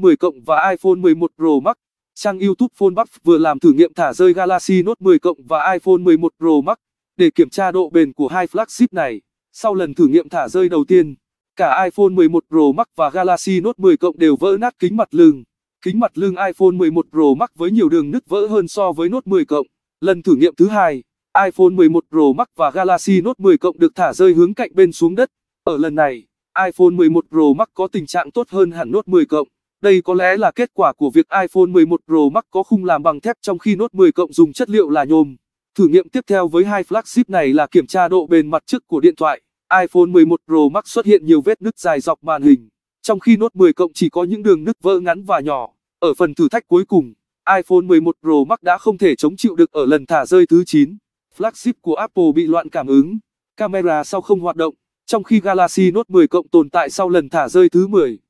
10 cộng và iPhone 11 Pro Max. Trang YouTube Phone vừa làm thử nghiệm thả rơi Galaxy Note 10 cộng và iPhone 11 Pro Max để kiểm tra độ bền của hai flagship này. Sau lần thử nghiệm thả rơi đầu tiên, cả iPhone 11 Pro Max và Galaxy Note 10 cộng đều vỡ nát kính mặt lưng. Kính mặt lưng iPhone 11 Pro Max với nhiều đường nứt vỡ hơn so với Note 10 cộng. Lần thử nghiệm thứ hai, iPhone 11 Pro Max và Galaxy Note 10 cộng được thả rơi hướng cạnh bên xuống đất. Ở lần này, iPhone 11 Pro Max có tình trạng tốt hơn hẳn Note 10 cộng. Đây có lẽ là kết quả của việc iPhone 11 Pro Max có khung làm bằng thép trong khi Note 10 cộng dùng chất liệu là nhôm. Thử nghiệm tiếp theo với hai flagship này là kiểm tra độ bền mặt trước của điện thoại. iPhone 11 Pro Max xuất hiện nhiều vết nứt dài dọc màn hình, trong khi Note 10 cộng chỉ có những đường nứt vỡ ngắn và nhỏ. Ở phần thử thách cuối cùng, iPhone 11 Pro Max đã không thể chống chịu được ở lần thả rơi thứ 9. Flagship của Apple bị loạn cảm ứng, camera sau không hoạt động, trong khi Galaxy Note 10 cộng tồn tại sau lần thả rơi thứ 10.